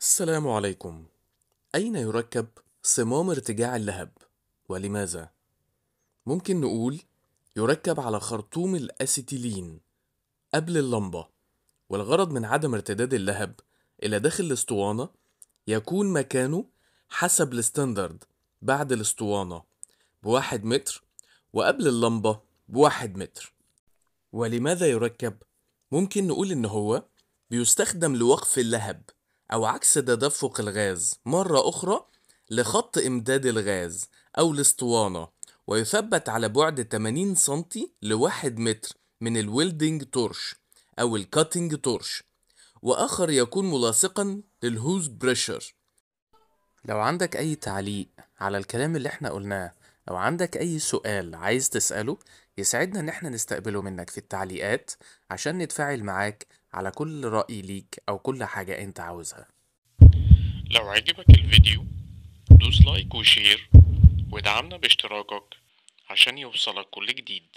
السلام عليكم أين يركب صمام ارتجاع اللهب؟ ولماذا؟ ممكن نقول يركب على خرطوم الأسيتيلين قبل اللمبة والغرض من عدم ارتداد اللهب إلى داخل الاسطوانة يكون مكانه حسب الستاندرد بعد الاسطوانة بواحد متر وقبل اللمبة بواحد متر ولماذا يركب؟ ممكن نقول إن هو بيستخدم لوقف اللهب أو عكس تدفق الغاز مرة أخرى لخط إمداد الغاز أو الاسطوانة ويثبت على بعد 80 سم لواحد متر من الويلدنج تورش أو الكاتنج تورش وآخر يكون ملاصقا للهوز بريشر لو عندك أي تعليق على الكلام اللي احنا قلناه أو عندك أي سؤال عايز تسأله يسعدنا إن احنا نستقبله منك في التعليقات عشان نتفاعل معاك على كل رأي ليك أو كل حاجة أنت عاوزها لو عجبك الفيديو دوس لايك وشير وادعمنا باشتراكك عشان يوصلك كل جديد